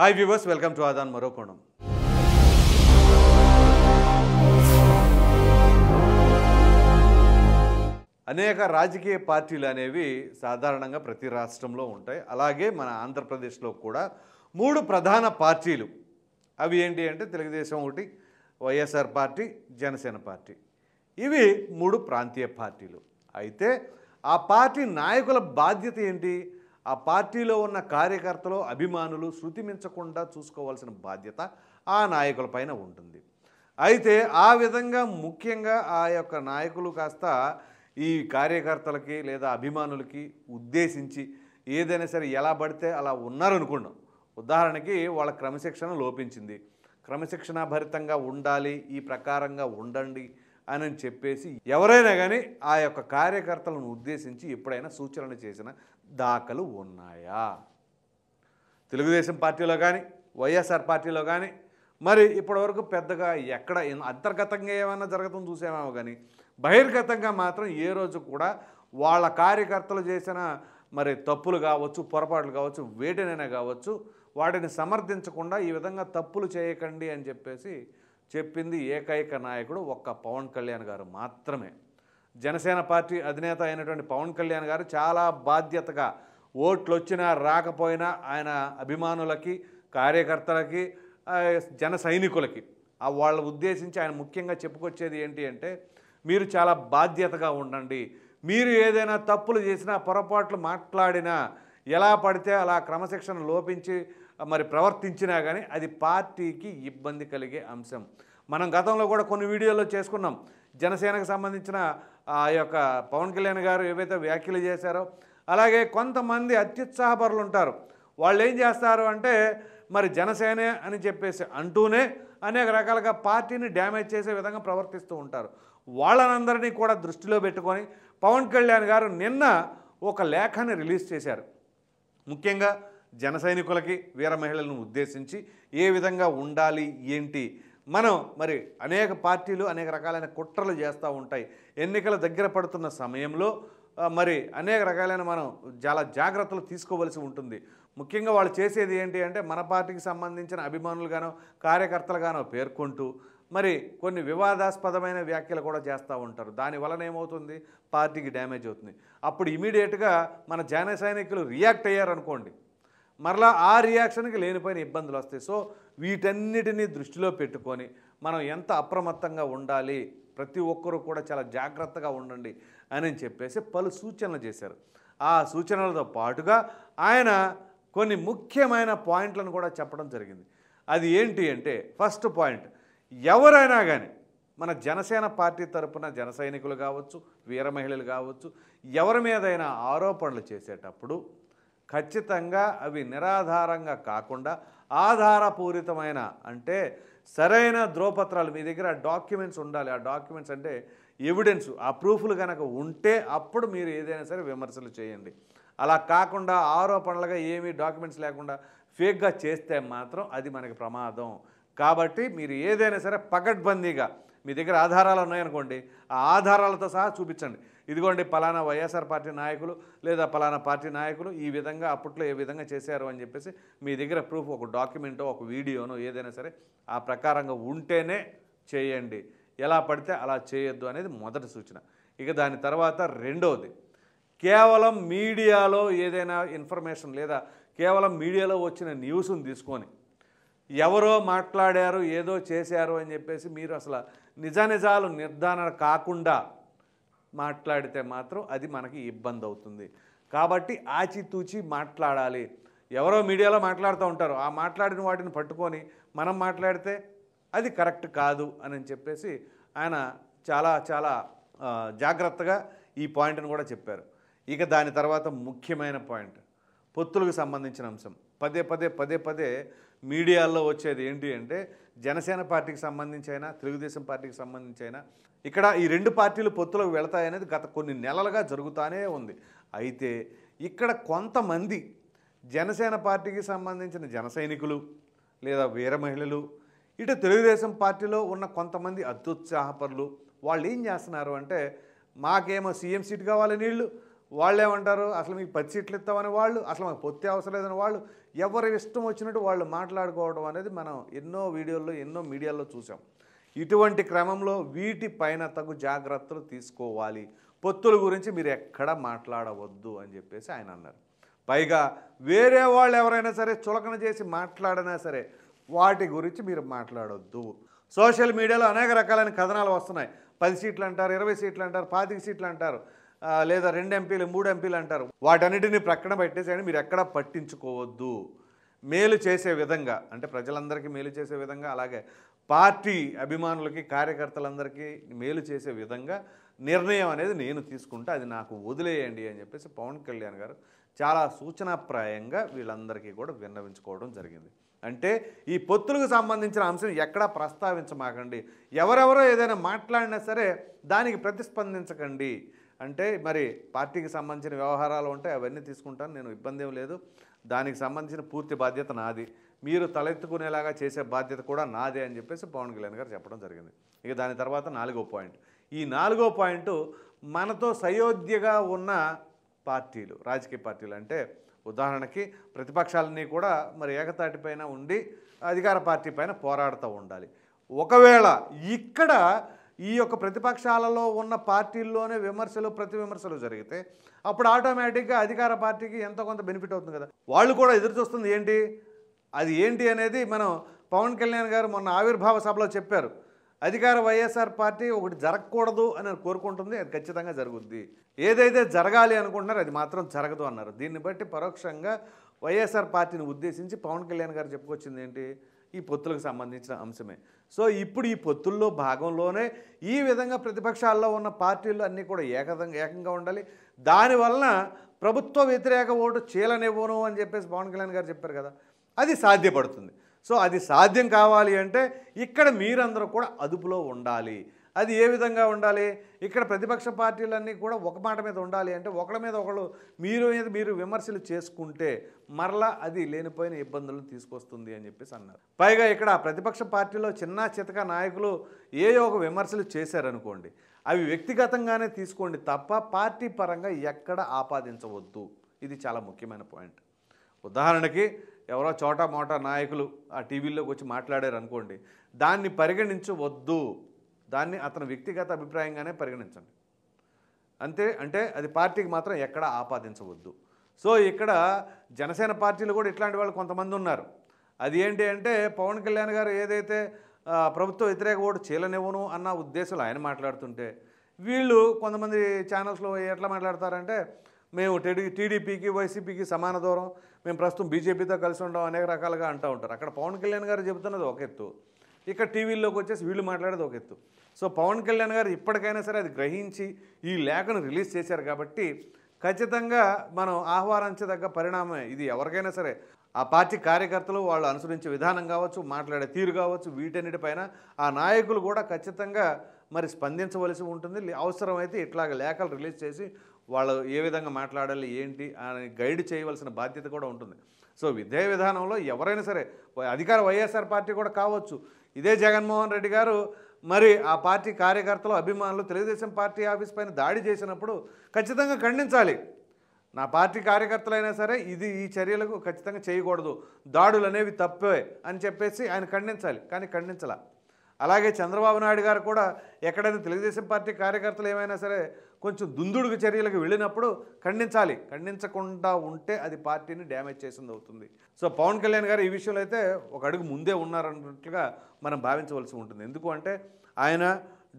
hi viewers welcome to ఆదాన్ మరో కోణం అనేక రాజకీయ పార్టీలు అనేవి సాధారణంగా ప్రతి రాష్ట్రంలో ఉంటాయి అలాగే మన ఆంధ్రప్రదేశ్లో కూడా మూడు ప్రధాన పార్టీలు అవి ఏంటి అంటే తెలుగుదేశం ఒకటి వైఎస్ఆర్ పార్టీ జనసేన పార్టీ ఇవి మూడు ప్రాంతీయ పార్టీలు అయితే ఆ పార్టీ నాయకుల బాధ్యత ఏంటి ఆ పార్టీలో ఉన్న కార్యకర్తలు అభిమానులు శృతిమించకుండా చూసుకోవాల్సిన బాధ్యత ఆ నాయకులపైన ఉంటుంది అయితే ఆ విధంగా ముఖ్యంగా ఆ యొక్క నాయకులు కాస్త ఈ కార్యకర్తలకి లేదా అభిమానులకి ఉద్దేశించి ఏదైనా సరే ఎలా పడితే అలా ఉన్నారనుకున్నాం ఉదాహరణకి వాళ్ళ క్రమశిక్షణ లోపించింది క్రమశిక్షణాభరితంగా ఉండాలి ఈ ప్రకారంగా ఉండండి అని చెప్పేసి ఎవరైనా కానీ ఆ యొక్క కార్యకర్తలను ఉద్దేశించి ఎప్పుడైనా సూచనలు చేసిన దాఖలు ఉన్నాయా తెలుగుదేశం పార్టీలో కానీ వైఎస్ఆర్ పార్టీలో కానీ మరి ఇప్పటివరకు పెద్దగా ఎక్కడ అంతర్గతంగా ఏమైనా జరగతం చూసామేమో కానీ బహిర్గతంగా మాత్రం ఏ రోజు కూడా వాళ్ళ కార్యకర్తలు చేసిన మరి తప్పులు కావచ్చు పొరపాట్లు కావచ్చు వేటినైనా కావచ్చు వాటిని సమర్థించకుండా ఈ విధంగా తప్పులు చేయకండి అని చెప్పేసి చెప్పింది ఏకైక నాయకుడు ఒక్క పవన్ కళ్యాణ్ గారు మాత్రమే జనసేన పార్టీ అధినేత అయినటువంటి పవన్ కళ్యాణ్ గారు చాలా బాధ్యతగా ఓట్లు వచ్చినా రాకపోయినా ఆయన అభిమానులకి కార్యకర్తలకి జన సైనికులకి వాళ్ళ ఉద్దేశించి ఆయన ముఖ్యంగా చెప్పుకొచ్చేది ఏంటి అంటే మీరు చాలా బాధ్యతగా ఉండండి మీరు ఏదైనా తప్పులు చేసినా పొరపాట్లు మాట్లాడినా ఎలా పడితే అలా క్రమశిక్షణ లోపించి మరి ప్రవర్తించినా కానీ అది పార్టీకి ఇబ్బంది కలిగే అంశం మనం గతంలో కూడా కొన్ని వీడియోలో చేసుకున్నాం జనసేనకు సంబంధించిన ఆ యొక్క పవన్ కళ్యాణ్ గారు ఏవైతే వ్యాఖ్యలు చేశారో అలాగే కొంతమంది అత్యుత్సాహపరులు ఉంటారు వాళ్ళు ఏం చేస్తారు అంటే మరి జనసేనే అని చెప్పేసి అంటూనే అనేక రకాలుగా పార్టీని డ్యామేజ్ చేసే విధంగా ప్రవర్తిస్తూ ఉంటారు వాళ్ళనందరినీ కూడా దృష్టిలో పెట్టుకొని పవన్ కళ్యాణ్ గారు నిన్న ఒక లేఖని రిలీజ్ చేశారు ముఖ్యంగా జన సైనికులకి వీర మహిళలను ఉద్దేశించి ఏ విధంగా ఉండాలి ఏంటి మనం మరి అనేక పార్టీలు అనేక రకాలైన కుట్రలు చేస్తూ ఉంటాయి ఎన్నికల దగ్గర పడుతున్న సమయంలో మరి అనేక రకాలైన మనం చాలా జాగ్రత్తలు తీసుకోవలసి ఉంటుంది ముఖ్యంగా వాళ్ళు చేసేది ఏంటి అంటే మన పార్టీకి సంబంధించిన అభిమానులుగానో కార్యకర్తలుగానో పేర్కొంటూ మరి కొన్ని వివాదాస్పదమైన వ్యాఖ్యలు కూడా చేస్తూ ఉంటారు దాని వలన ఏమవుతుంది పార్టీకి డ్యామేజ్ అవుతుంది అప్పుడు ఇమీడియట్గా మన జన సైనికులు రియాక్ట్ అయ్యారనుకోండి మరలా ఆ రియాక్షన్కి లేనిపోయిన ఇబ్బందులు వస్తాయి సో వీటన్నిటినీ దృష్టిలో పెట్టుకొని మనం ఎంత అప్రమత్తంగా ఉండాలి ప్రతి ఒక్కరూ కూడా చాలా జాగ్రత్తగా ఉండండి అని చెప్పేసి పలు సూచనలు చేశారు ఆ సూచనలతో పాటుగా ఆయన కొన్ని ముఖ్యమైన పాయింట్లను కూడా చెప్పడం జరిగింది అది ఏంటి అంటే ఫస్ట్ పాయింట్ ఎవరైనా కానీ మన జనసేన పార్టీ తరపున జన సైనికులు కావచ్చు వీర మహిళలు కావచ్చు ఎవరి మీదైనా ఆరోపణలు చేసేటప్పుడు ఖచ్చితంగా అవి నిరాధారంగా కాకుండా ఆధారపూరితమైన అంటే సరైన ధ్రువపత్రాలు మీ దగ్గర డాక్యుమెంట్స్ ఉండాలి ఆ డాక్యుమెంట్స్ అంటే ఎవిడెన్స్ ఆ ప్రూఫ్లు కనుక ఉంటే అప్పుడు మీరు ఏదైనా సరే విమర్శలు చేయండి అలా కాకుండా ఆరోపణలుగా ఏమీ డాక్యుమెంట్స్ లేకుండా ఫేక్గా చేస్తే మాత్రం అది మనకి ప్రమాదం కాబట్టి మీరు ఏదైనా సరే పకడ్బందీగా మీ దగ్గర ఆధారాలు ఉన్నాయనుకోండి ఆ ఆధారాలతో సహా చూపించండి ఇదిగోండి పలానా వైఎస్ఆర్ పార్టీ నాయకులు లేదా పలానా పార్టీ నాయకులు ఈ విధంగా అప్పట్లో ఏ విధంగా చేశారు అని చెప్పేసి మీ దగ్గర ప్రూఫ్ ఒక డాక్యుమెంటో ఒక వీడియోనో ఏదైనా సరే ఆ ప్రకారంగా ఉంటేనే చేయండి ఎలా పడితే అలా చేయొద్దు అనేది మొదటి సూచన ఇక దాని తర్వాత రెండవది కేవలం మీడియాలో ఏదైనా ఇన్ఫర్మేషన్ లేదా కేవలం మీడియాలో వచ్చిన న్యూస్ని తీసుకొని ఎవరో మాట్లాడారు ఏదో చేశారు అని చెప్పేసి మీరు అసలు నిజానిజాలు నిర్ధారణ కాకుండా మాట్లాడితే మాత్రం అది మనకి ఇబ్బంది అవుతుంది కాబట్టి ఆచితూచి మాట్లాడాలి ఎవరో మీడియాలో మాట్లాడుతూ ఉంటారు ఆ మాట్లాడిన వాటిని పట్టుకొని మనం మాట్లాడితే అది కరెక్ట్ కాదు అని చెప్పేసి ఆయన చాలా చాలా జాగ్రత్తగా ఈ పాయింట్ను కూడా చెప్పారు ఇక దాని తర్వాత ముఖ్యమైన పాయింట్ పొత్తులకు సంబంధించిన అంశం పదే పదే పదే పదే మీడియాల్లో వచ్చేది ఏంటి అంటే జనసేన పార్టీకి సంబంధించి అయినా తెలుగుదేశం పార్టీకి సంబంధించి అయినా ఇక్కడ ఈ రెండు పార్టీలు పొత్తులకు వెళతాయనేది గత కొన్ని నెలలుగా జరుగుతూనే ఉంది అయితే ఇక్కడ కొంతమంది జనసేన పార్టీకి సంబంధించిన జన లేదా వీర మహిళలు ఇటు తెలుగుదేశం పార్టీలో ఉన్న కొంతమంది అత్యుత్సాహపరులు వాళ్ళు ఏం చేస్తున్నారు అంటే మాకేమో సీఎం సీట్ కావాలని వీళ్ళు వాళ్ళేమంటారు అసలు మీకు పది సీట్లు ఇస్తామని వాళ్ళు అసలు మాకు పొత్తి అవసరం లేదని వాళ్ళు ఎవరి ఇష్టం వచ్చినట్టు వాళ్ళు మాట్లాడుకోవడం అనేది మనం ఎన్నో వీడియోల్లో ఎన్నో మీడియాల్లో చూసాం ఇటువంటి క్రమంలో వీటిపైన తగు జాగ్రత్తలు తీసుకోవాలి పొత్తుల గురించి మీరు ఎక్కడ మాట్లాడవద్దు అని చెప్పేసి ఆయన అన్నారు పైగా వేరే వాళ్ళు ఎవరైనా సరే చులకన చేసి మాట్లాడినా సరే వాటి గురించి మీరు మాట్లాడొద్దు సోషల్ మీడియాలో అనేక రకాలైన కథనాలు వస్తున్నాయి పది సీట్లు అంటారు ఇరవై సీట్లు అంటారు పాతిక సీట్లు అంటారు లేదా రెండు ఎంపీలు మూడు ఎంపీలు అంటారు వాటన్నిటిని ప్రక్కన పెట్టేసేయండి మీరు ఎక్కడ పట్టించుకోవద్దు మేలు చేసే విధంగా అంటే ప్రజలందరికీ మేలు చేసే విధంగా అలాగే పార్టీ అభిమానులకి కార్యకర్తలందరికీ మేలు చేసే విధంగా నిర్ణయం అనేది నేను తీసుకుంటా అది నాకు వదిలేయండి అని చెప్పేసి పవన్ కళ్యాణ్ గారు చాలా సూచనాప్రాయంగా వీళ్ళందరికీ కూడా విన్నవించుకోవడం జరిగింది అంటే ఈ పొత్తులకు సంబంధించిన అంశం ఎక్కడా ప్రస్తావించమాకండి ఎవరెవరో ఏదైనా మాట్లాడినా సరే దానికి ప్రతిస్పందించకండి అంటే మరి పార్టీకి సంబంధించిన వ్యవహారాలు ఉంటే అవన్నీ తీసుకుంటాను నేను ఇబ్బంది ఏం లేదు దానికి సంబంధించిన పూర్తి బాధ్యత నాది మీరు తలెత్తుకునేలాగా చేసే బాధ్యత కూడా నాదే అని చెప్పేసి పవన్ కళ్యాణ్ గారు చెప్పడం జరిగింది ఇక దాని తర్వాత నాలుగో పాయింట్ ఈ నాలుగో పాయింట్ మనతో సయోధ్యగా ఉన్న పార్టీలు రాజకీయ పార్టీలు అంటే ఉదాహరణకి ప్రతిపక్షాలన్నీ కూడా మరి ఏకతాటిపైన ఉండి అధికార పార్టీ పైన పోరాడుతూ ఉండాలి ఒకవేళ ఇక్కడ ఈ యొక్క ప్రతిపక్షాలలో ఉన్న పార్టీల్లోనే విమర్శలు ప్రతి విమర్శలు జరిగితే అప్పుడు ఆటోమేటిక్గా అధికార పార్టీకి ఎంతో కొంత బెనిఫిట్ అవుతుంది కదా వాళ్ళు కూడా ఎదురు చూస్తుంది ఏంటి అది ఏంటి అనేది మనం పవన్ కళ్యాణ్ గారు మొన్న ఆవిర్భావ సభలో చెప్పారు అధికార వైఎస్ఆర్ పార్టీ ఒకటి జరగకూడదు అని కోరుకుంటుంది అది ఖచ్చితంగా జరుగుద్ది ఏదైతే జరగాలి అనుకుంటున్నారో అది మాత్రం జరగదు అన్నారు దీన్ని బట్టి పరోక్షంగా వైఎస్ఆర్ పార్టీని ఉద్దేశించి పవన్ కళ్యాణ్ గారు చెప్పుకొచ్చింది ఏంటి ఈ పొత్తులకు సంబంధించిన అంశమే సో ఇప్పుడు ఈ పొత్తుల్లో భాగంలోనే ఈ విధంగా ప్రతిపక్షాల్లో ఉన్న పార్టీలు అన్నీ కూడా ఏకంగా ఏకంగా ఉండాలి దానివలన ప్రభుత్వ వ్యతిరేక ఓటు చీలనివ్వను అని చెప్పేసి పవన్ కళ్యాణ్ గారు చెప్పారు కదా అది సాధ్యపడుతుంది సో అది సాధ్యం కావాలి అంటే ఇక్కడ మీరందరూ కూడా అదుపులో ఉండాలి అది ఏ విధంగా ఉండాలి ఇక్కడ ప్రతిపక్ష పార్టీలన్నీ కూడా ఒక మాట మీద ఉండాలి అంటే ఒకళ్ళ మీద ఒకళ్ళు మీరు మీద మీరు విమర్శలు చేసుకుంటే మరలా అది లేనిపోయిన ఇబ్బందులను తీసుకొస్తుంది అని చెప్పేసి అన్నారు పైగా ఇక్కడ ప్రతిపక్ష పార్టీలో చిన్న చితక నాయకులు ఏ ఒక విమర్శలు చేశారనుకోండి అవి వ్యక్తిగతంగానే తీసుకోండి తప్ప పార్టీ పరంగా ఎక్కడ ఆపాదించవద్దు ఇది చాలా ముఖ్యమైన పాయింట్ ఉదాహరణకి ఎవరో చోటా మోటా నాయకులు ఆ టీవీలోకి వచ్చి మాట్లాడారు అనుకోండి దాన్ని పరిగణించవద్దు దాన్ని అతను వ్యక్తిగత అభిప్రాయంగానే పరిగణించండి అంతే అంటే అది పార్టీకి మాత్రం ఎక్కడ ఆపాదించవద్దు సో ఇక్కడ జనసేన పార్టీలు కూడా ఇట్లాంటి వాళ్ళు కొంతమంది ఉన్నారు అది ఏంటి అంటే పవన్ కళ్యాణ్ గారు ఏదైతే ప్రభుత్వ వ్యతిరేక ఓటు చీలనివ్వను అన్న ఉద్దేశంలో ఆయన మాట్లాడుతుంటే వీళ్ళు కొంతమంది ఛానల్స్లో ఎట్లా మాట్లాడతారంటే మేము టెడి టీడీపీకి వైసీపీకి సమాన దూరం మేము ప్రస్తుతం బీజేపీతో కలిసి ఉండడం అనేక రకాలుగా అంటూ ఉంటారు అక్కడ పవన్ కళ్యాణ్ గారు చెబుతున్నది ఒక ఎత్తు ఇక టీవీల్లోకి వచ్చేసి వీళ్ళు మాట్లాడేది ఒక ఎత్తు సో పవన్ కళ్యాణ్ గారు ఇప్పటికైనా సరే అది గ్రహించి ఈ లేఖను రిలీజ్ చేశారు కాబట్టి ఖచ్చితంగా మనం ఆహ్వానించదగ్గ పరిణామమే ఇది ఎవరికైనా సరే ఆ పార్టీ కార్యకర్తలు వాళ్ళు అనుసరించే విధానం కావచ్చు మాట్లాడే తీరు కావచ్చు వీటన్నిటిపైన ఆ నాయకులు కూడా ఖచ్చితంగా మరి స్పందించవలసి ఉంటుంది అవసరమైతే ఇట్లాగ లేఖలు రిలీజ్ చేసి వాళ్ళు ఏ విధంగా మాట్లాడాలి ఏంటి అని గైడ్ చేయవలసిన బాధ్యత కూడా ఉంటుంది సో విద్యా విధానంలో ఎవరైనా సరే అధికార వైఎస్ఆర్ పార్టీ కూడా కావచ్చు ఇదే జగన్మోహన్ రెడ్డి గారు మరి ఆ పార్టీ కార్యకర్తలు అభిమానులు తెలుగుదేశం పార్టీ ఆఫీస్ పైన దాడి చేసినప్పుడు ఖచ్చితంగా ఖండించాలి నా పార్టీ కార్యకర్తలైనా సరే ఇది ఈ చర్యలకు ఖచ్చితంగా చేయకూడదు దాడులు అనేవి తప్పే అని చెప్పేసి ఆయన ఖండించాలి కానీ ఖండించాల అలాగే చంద్రబాబు నాయుడు గారు కూడా ఎక్కడైనా తెలుగుదేశం పార్టీ కార్యకర్తలు ఏమైనా సరే కొంచెం దుందుడుగు చర్యలకు వెళ్ళినప్పుడు ఖండించాలి ఖండించకుండా ఉంటే అది పార్టీని డ్యామేజ్ చేసింది అవుతుంది సో పవన్ కళ్యాణ్ గారు ఈ విషయంలో అయితే ఒక అడుగు ముందే ఉన్నారన్నట్లుగా మనం భావించవలసి ఉంటుంది ఎందుకు అంటే ఆయన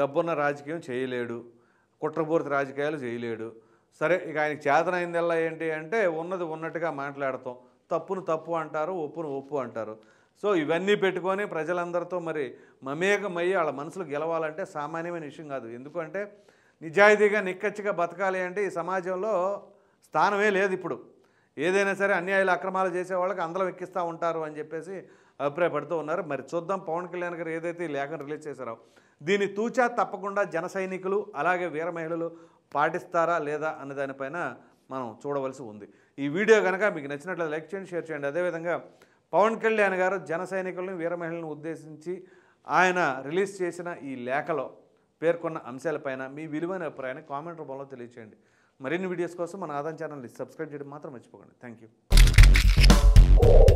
డబ్బున్న రాజకీయం చేయలేడు కుట్రపూరిత రాజకీయాలు చేయలేడు సరే ఇక ఆయనకి చేతనైందల్లా ఏంటి అంటే ఉన్నది ఉన్నట్టుగా మాట్లాడతాం తప్పును తప్పు అంటారు ఒప్పును ఒప్పు అంటారు సో ఇవన్నీ పెట్టుకొని ప్రజలందరితో మరి మమేకమయ్యి వాళ్ళ మనసులు గెలవాలంటే సామాన్యమైన విషయం కాదు ఎందుకంటే నిజాయితీగా నిక్కచ్చిగా బతకాలి అంటే ఈ సమాజంలో స్థానమే లేదు ఇప్పుడు ఏదైనా సరే అన్యాయాలు అక్రమాలు చేసే వాళ్ళకి అందరం ఎక్కిస్తూ ఉంటారు అని చెప్పేసి అభిప్రాయపడుతూ ఉన్నారు మరి చూద్దాం పవన్ కళ్యాణ్ గారు ఏదైతే ఈ లేఖను రిలీజ్ చేశారో దీన్ని తూచా తప్పకుండా జన సైనికులు అలాగే వీర మహిళలు పాటిస్తారా లేదా అన్న దానిపైన మనం చూడవలసి ఉంది ఈ వీడియో కనుక మీకు నచ్చినట్లయితే లైక్ చేయండి షేర్ చేయండి అదేవిధంగా పవన్ కళ్యాణ్ గారు జన సైనికులను వీరమహిళలను ఉద్దేశించి ఆయన రిలీజ్ చేసిన ఈ లేఖలో పేర్కొన్న అంశాలపైన మీ విలువైన అభిప్రాయాన్ని కామెంట్ రూపంలో తెలియచేయండి మరిన్ని వీడియోస్ కోసం మన ఆదాయం ఛానల్ని సబ్స్క్రైబ్ చేయడం మాత్రం మర్చిపోకండి థ్యాంక్ యూ